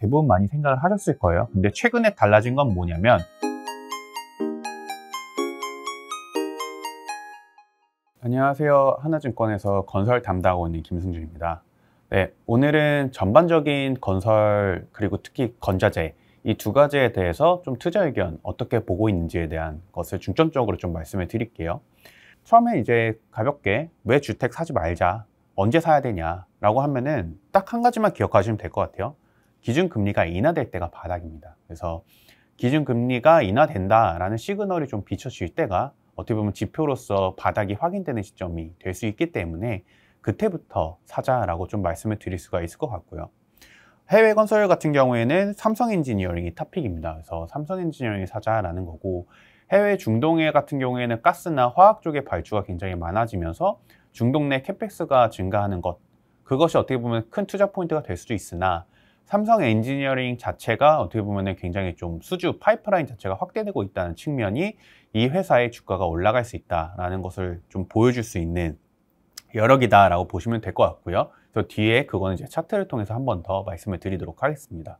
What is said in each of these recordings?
대부분 많이 생각을 하셨을 거예요. 근데 최근에 달라진 건 뭐냐면 안녕하세요. 하나증권에서 건설 담당하고 있는 김승준입니다. 네, 오늘은 전반적인 건설 그리고 특히 건자재 이 두 가지에 대해서 좀 투자 의견 어떻게 보고 있는지에 대한 것을 중점적으로 좀 말씀을 드릴게요. 처음에 이제 가볍게 왜 주택 사지 말자 언제 사야 되냐라고 하면은 딱 한 가지만 기억하시면 될 것 같아요. 기준금리가 인하될 때가 바닥입니다. 그래서 기준금리가 인하된다라는 시그널이 좀 비춰질 때가 어떻게 보면 지표로서 바닥이 확인되는 시점이 될 수 있기 때문에 그때부터 사자라고 좀 말씀을 드릴 수가 있을 것 같고요. 해외 건설 같은 경우에는 삼성 엔지니어링이 탑픽입니다. 그래서 삼성 엔지니어링이 사자라는 거고 해외 중동에 같은 경우에는 가스나 화학 쪽의 발주가 굉장히 많아지면서 중동 내 캐펙스가 증가하는 것 그것이 어떻게 보면 큰 투자 포인트가 될 수도 있으나 삼성 엔지니어링 자체가 어떻게 보면 굉장히 좀 수주 파이프라인 자체가 확대되고 있다는 측면이 이 회사의 주가가 올라갈 수 있다라는 것을 좀 보여줄 수 있는 여력이다라고 보시면 될 것 같고요. 그래서 뒤에 그거는 이제 차트를 통해서 한 번 더 말씀을 드리도록 하겠습니다.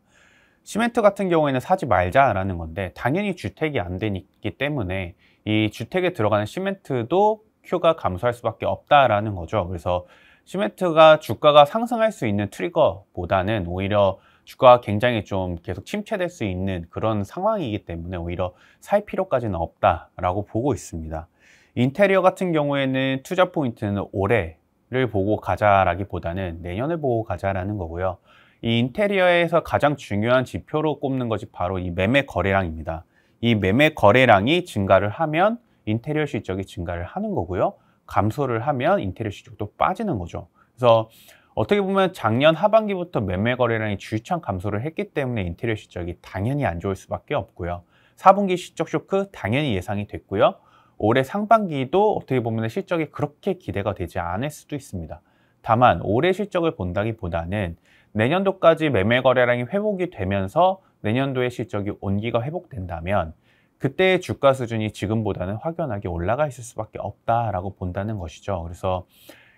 시멘트 같은 경우에는 사지 말자라는 건데 당연히 주택이 안 되기 때문에 이 주택에 들어가는 시멘트도 큐가 감소할 수밖에 없다라는 거죠. 그래서 시멘트가 주가가 상승할 수 있는 트리거보다는 오히려 주가가 굉장히 좀 계속 침체될 수 있는 그런 상황이기 때문에 오히려 살 필요까지는 없다라고 보고 있습니다. 인테리어 같은 경우에는 투자 포인트는 올해를 보고 가자라기보다는 내년을 보고 가자라는 거고요. 이 인테리어에서 가장 중요한 지표로 꼽는 것이 바로 이 매매 거래량입니다. 이 매매 거래량이 증가를 하면 인테리어 실적이 증가를 하는 거고요. 감소를 하면 인테리어 시장도 빠지는 거죠. 그래서 어떻게 보면 작년 하반기부터 매매 거래량이 주유창 감소를 했기 때문에 인테리어 실적이 당연히 안 좋을 수밖에 없고요. 4분기 실적 쇼크 당연히 예상이 됐고요. 올해 상반기도 어떻게 보면 실적이 그렇게 기대가 되지 않을 수도 있습니다. 다만 올해 실적을 본다기보다는 내년도까지 매매 거래량이 회복이 되면서 내년도의 실적이 온기가 회복된다면 그때의 주가 수준이 지금보다는 확연하게 올라가 있을 수밖에 없다라고 본다는 것이죠. 그래서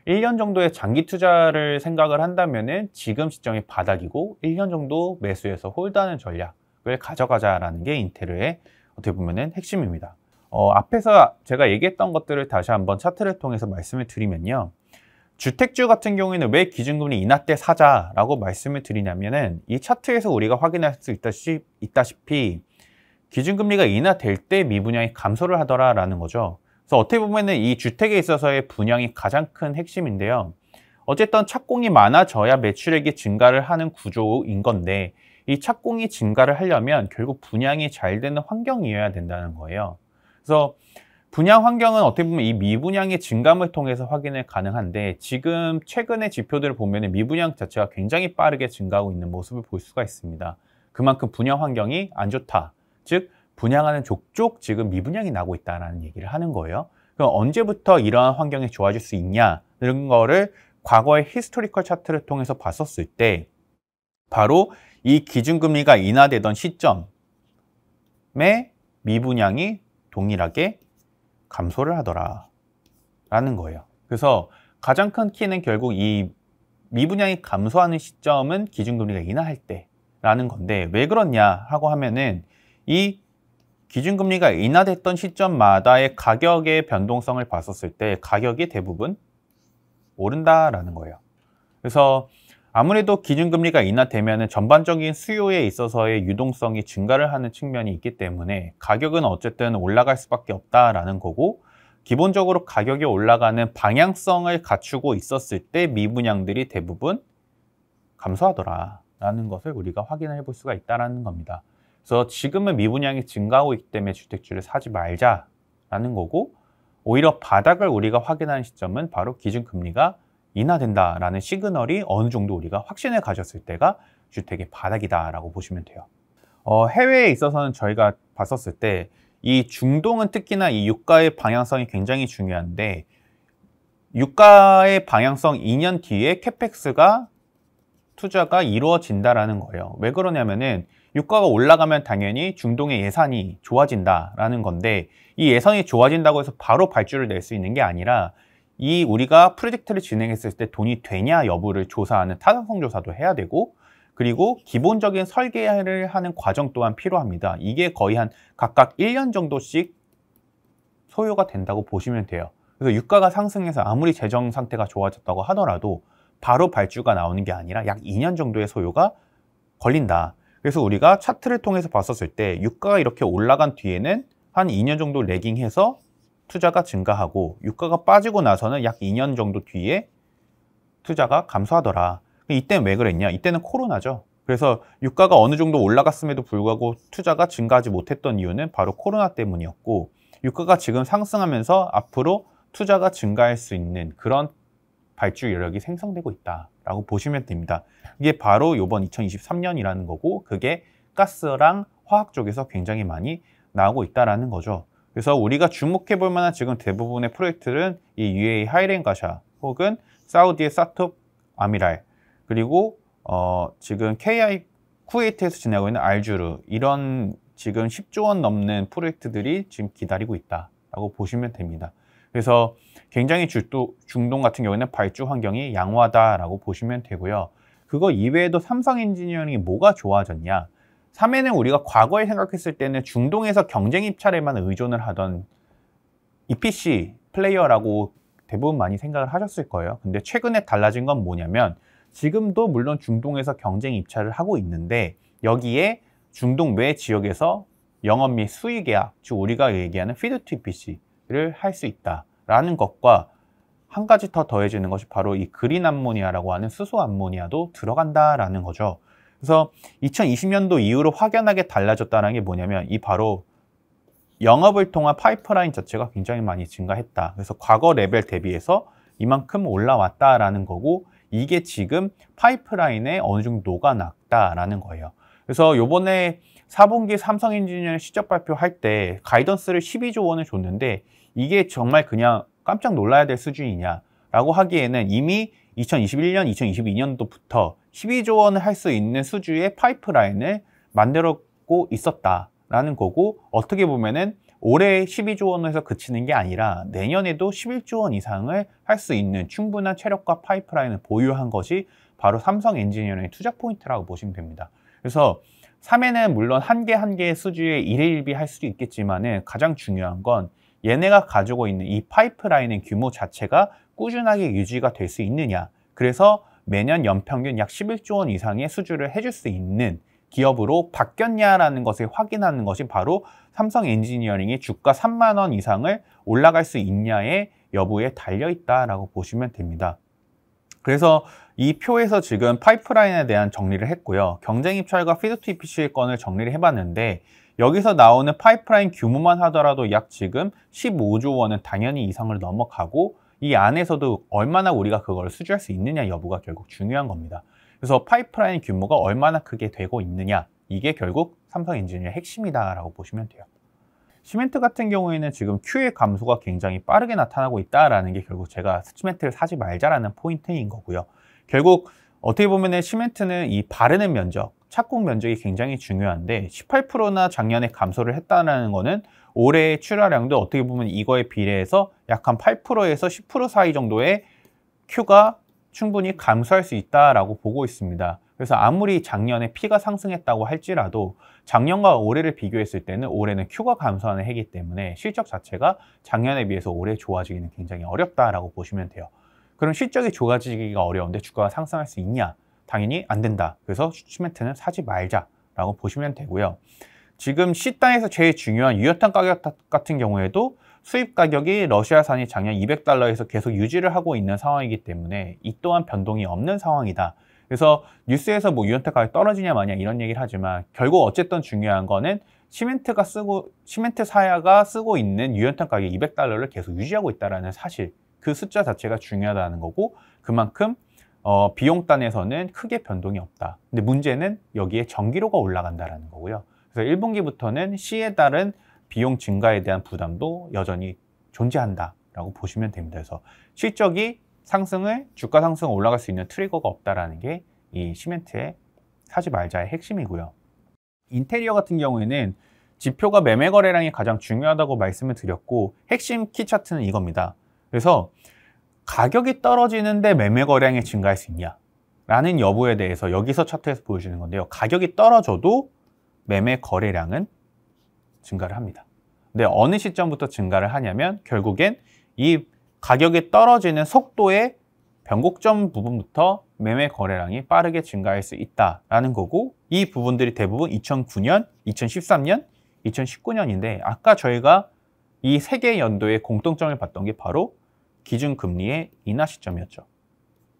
1년 정도의 장기 투자를 생각을 한다면은 지금 시점이 바닥이고 1년 정도 매수해서 홀드하는 전략을 가져가자라는 게 인테르의 어떻게 보면은 핵심입니다. 어, 앞에서 제가 얘기했던 것들을 다시 한번 차트를 통해서 말씀을 드리면요. 주택주 같은 경우에는 왜 기준금리 인하 때 사자라고 말씀을 드리냐면은 이 차트에서 우리가 확인할 수 있다시, 있다시피 기준금리가 인하될 때 미분양이 감소를 하더라라는 거죠. 그래서 어떻게 보면 이 주택에 있어서의 분양이 가장 큰 핵심인데요. 어쨌든 착공이 많아져야 매출액이 증가를 하는 구조인 건데 이 착공이 증가를 하려면 결국 분양이 잘 되는 환경이어야 된다는 거예요. 그래서 분양 환경은 어떻게 보면 이 미분양의 증감을 통해서 확인을 가능한데 지금 최근의 지표들을 보면 미분양 자체가 굉장히 빠르게 증가하고 있는 모습을 볼 수가 있습니다. 그만큼 분양 환경이 안 좋다. 즉 분양하는 족족 지금 미분양이 나고 있다는 얘기를 하는 거예요. 그럼 언제부터 이러한 환경이 좋아질 수 있냐 이런 거를 과거의 히스토리컬 차트를 통해서 봤었을 때 바로 이 기준금리가 인하되던 시점에 미분양이 동일하게 감소를 하더라 라는 거예요. 그래서 가장 큰 키는 결국 이 미분양이 감소하는 시점은 기준금리가 인하할 때라는 건데 왜 그렇냐 하고 하면은 이 기준금리가 인하됐던 시점마다의 가격의 변동성을 봤었을 때 가격이 대부분 오른다라는 거예요. 그래서 아무래도 기준금리가 인하되면 전반적인 수요에 있어서의 유동성이 증가를 하는 측면이 있기 때문에 가격은 어쨌든 올라갈 수밖에 없다라는 거고 기본적으로 가격이 올라가는 방향성을 갖추고 있었을 때 미분양들이 대부분 감소하더라라는 것을 우리가 확인해 볼 수가 있다는 겁니다. 그래서 지금은 미분양이 증가하고 있기 때문에 주택주를 사지 말자라는 거고 오히려 바닥을 우리가 확인하는 시점은 바로 기준금리가 인하된다라는 시그널이 어느 정도 우리가 확신을 가졌을 때가 주택의 바닥이다라고 보시면 돼요. 어, 해외에 있어서는 저희가 봤었을 때 이 중동은 특히나 이 유가의 방향성이 굉장히 중요한데 유가의 방향성 2년 뒤에 캐펙스가 투자가 이루어진다라는 거예요. 왜 그러냐면은 유가가 올라가면 당연히 중동의 예산이 좋아진다라는 건데 이 예산이 좋아진다고 해서 바로 발주를 낼 수 있는 게 아니라 이 우리가 프로젝트를 진행했을 때 돈이 되냐 여부를 조사하는 타당성 조사도 해야 되고 그리고 기본적인 설계를 하는 과정 또한 필요합니다. 이게 거의 한 각각 1년 정도씩 소요가 된다고 보시면 돼요. 그래서 유가가 상승해서 아무리 재정 상태가 좋아졌다고 하더라도 바로 발주가 나오는 게 아니라 약 2년 정도의 소요가 걸린다. 그래서 우리가 차트를 통해서 봤었을 때 유가가 이렇게 올라간 뒤에는 한 2년 정도 레깅해서 투자가 증가하고 유가가 빠지고 나서는 약 2년 정도 뒤에 투자가 감소하더라. 이때는 왜 그랬냐? 이때는 코로나죠. 그래서 유가가 어느 정도 올라갔음에도 불구하고 투자가 증가하지 못했던 이유는 바로 코로나 때문이었고 유가가 지금 상승하면서 앞으로 투자가 증가할 수 있는 그런 발주 여력이 생성되고 있다라고 보시면 됩니다. 이게 바로 이번 2023년이라는 거고 그게 가스랑 화학 쪽에서 굉장히 많이 나오고 있다라는 거죠. 그래서 우리가 주목해 볼 만한 지금 대부분의 프로젝트는 이 UAE 하이렌가샤 혹은 사우디의 사톱 아미랄 그리고 어 지금 KI 쿠웨이트에서 지내고 있는 알주르 이런 지금 10조 원 넘는 프로젝트들이 지금 기다리고 있다라고 보시면 됩니다. 그래서 굉장히 주도, 중동 같은 경우에는 발주 환경이 양호하다라고 보시면 되고요. 그거 이외에도 삼성 엔지니어링이 뭐가 좋아졌냐? 3회는 우리가 과거에 생각했을 때는 중동에서 경쟁 입찰에만 의존을 하던 EPC 플레이어라고 대부분 많이 생각을 하셨을 거예요. 근데 최근에 달라진 건 뭐냐면 지금도 물론 중동에서 경쟁 입찰을 하고 있는데 여기에 중동 외 지역에서 영업 및 수익 계약, 즉 우리가 얘기하는 피드 투 EPC 이기를할수 있다라는 것과 한 가지 더 더해지는 것이 바로 이 그린 암모니아라고 하는 수소 암모니아도 들어간다라는 거죠. 그래서 2020년도 이후로 확연하게 달라졌다는 게 뭐냐면 이 바로 영업을 통한 파이프라인 자체가 굉장히 많이 증가했다. 그래서 과거 레벨 대비해서 이만큼 올라왔다라는 거고 이게 지금 파이프라인에 어느 정도 녹아났다라는 거예요. 그래서 요번에 4분기 삼성엔지니어시 실적 발표할 때 가이던스를 12조 원을 줬는데 이게 정말 그냥 깜짝 놀라야 될 수준이냐라고 하기에는 이미 2021년, 2022년도부터 12조 원을 할 수 있는 수주의 파이프라인을 만들었고 있었다라는 거고 어떻게 보면은 올해 12조 원에서 그치는 게 아니라 내년에도 11조 원 이상을 할 수 있는 충분한 체력과 파이프라인을 보유한 것이 바로 삼성 엔지니어링의 투자 포인트라고 보시면 됩니다. 그래서 3회는 물론 한 개 한 개의 수주에 일회일비할 수도 있겠지만 은 가장 중요한 건 얘네가 가지고 있는 이 파이프라인의 규모 자체가 꾸준하게 유지가 될 수 있느냐 그래서 매년 연평균 약 11조 원 이상의 수주를 해줄 수 있는 기업으로 바뀌었냐라는 것을 확인하는 것이 바로 삼성 엔지니어링이 주가 3만 원 이상을 올라갈 수 있냐의 여부에 달려있다라고 보시면 됩니다. 그래서 이 표에서 지금 파이프라인에 대한 정리를 했고요. 경쟁 입찰과 피드 투 EPC의 건을 정리를 해봤는데 여기서 나오는 파이프라인 규모만 하더라도 약 지금 15조 원은 당연히 이상을 넘어가고 이 안에서도 얼마나 우리가 그걸 수주할 수 있느냐 여부가 결국 중요한 겁니다. 그래서 파이프라인 규모가 얼마나 크게 되고 있느냐 이게 결국 삼성 엔지니어의 핵심이다라고 보시면 돼요. 시멘트 같은 경우에는 지금 Q의 감소가 굉장히 빠르게 나타나고 있다라는 게 결국 제가 시멘트를 사지 말자라는 포인트인 거고요. 결국 어떻게 보면 시멘트는 이 바르는 면적, 착공 면적이 굉장히 중요한데 18%나 작년에 감소를 했다는 거는 올해의 출하량도 어떻게 보면 이거에 비례해서 약한 8%에서 10% 사이 정도의 큐가 충분히 감소할 수 있다라고 보고 있습니다. 그래서 아무리 작년에 피가 상승했다고 할지라도 작년과 올해를 비교했을 때는 올해는 큐가 감소하는 해기 때문에 실적 자체가 작년에 비해서 올해 좋아지기는 굉장히 어렵다라고 보시면 돼요. 그럼 실적이 좋아지기가 어려운데 주가가 상승할 수 있냐? 당연히 안 된다. 그래서 시멘트는 사지 말자라고 보시면 되고요. 지금 시 땅에서 제일 중요한 유효탄 가격 같은 경우에도 수입 가격이 러시아산이 작년 200달러에서 계속 유지를 하고 있는 상황이기 때문에 이 또한 변동이 없는 상황이다. 그래서 뉴스에서 뭐 유연탄 가격이 떨어지냐 마냐 이런 얘기를 하지만 결국 어쨌든 중요한 거는 시멘트가 쓰고 시멘트 사야가 쓰고 있는 유연탄 가격 200달러를 계속 유지하고 있다라는 사실 그 숫자 자체가 중요하다는 거고 그만큼 어, 비용단에서는 크게 변동이 없다. 근데 문제는 여기에 전기료가 올라간다라는 거고요. 그래서 1분기부터는 시에 따른 비용 증가에 대한 부담도 여전히 존재한다라고 보시면 됩니다. 그래서 실적이 상승을 주가 상승 을 올라갈 수 있는 트리거가 없다라는 게 이 시멘트의 사지 말자의 핵심이고요. 인테리어 같은 경우에는 지표가 매매 거래량이 가장 중요하다고 말씀을 드렸고 핵심 키 차트는 이겁니다. 그래서 가격이 떨어지는데 매매 거량이 증가할 수 있냐 라는 여부에 대해서 여기서 차트에서 보여주는 건데요. 가격이 떨어져도 매매 거래량은 증가를 합니다. 근데 어느 시점부터 증가를 하냐면 결국엔 이 가격이 떨어지는 속도의 변곡점 부분부터 매매 거래량이 빠르게 증가할 수 있다라는 거고 이 부분들이 대부분 2009년, 2013년, 2019년인데 아까 저희가 이 세 개 연도의 공통점을 봤던 게 바로 기준금리의 인하 시점이었죠.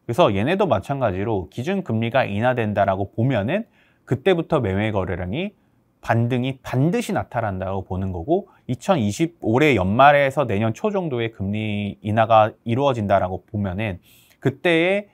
그래서 얘네도 마찬가지로 기준금리가 인하된다라고 보면은 그때부터 매매 거래량이 반등이 반드시 나타난다고 보는 거고 2020 올해 연말에서 내년 초 정도의 금리 인하가 이루어진다라고 보면은 그때의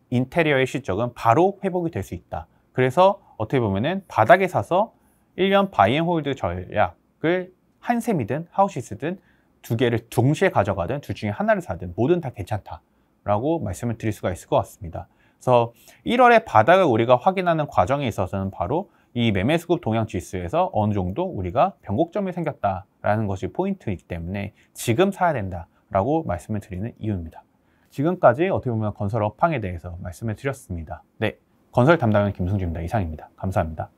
인테리어의 실적은 바로 회복이 될 수 있다. 그래서 어떻게 보면은 바닥에 사서 1년 바이앤홀드 전략을 한샘이든 하우시스든 두 개를 동시에 가져가든 둘 중에 하나를 사든 뭐든다 괜찮다라고 말씀을 드릴 수가 있을 것 같습니다. 그래서 1월에 바닥을 우리가 확인하는 과정에 있어서는 바로 이 매매 수급 동향 지수에서 어느 정도 우리가 변곡점이 생겼다라는 것이 포인트이기 때문에 지금 사야 된다라고 말씀을 드리는 이유입니다. 지금까지 어떻게 보면 건설 업황에 대해서 말씀을 드렸습니다. 네, 건설 담당은 김승주입니다. 이상입니다. 감사합니다.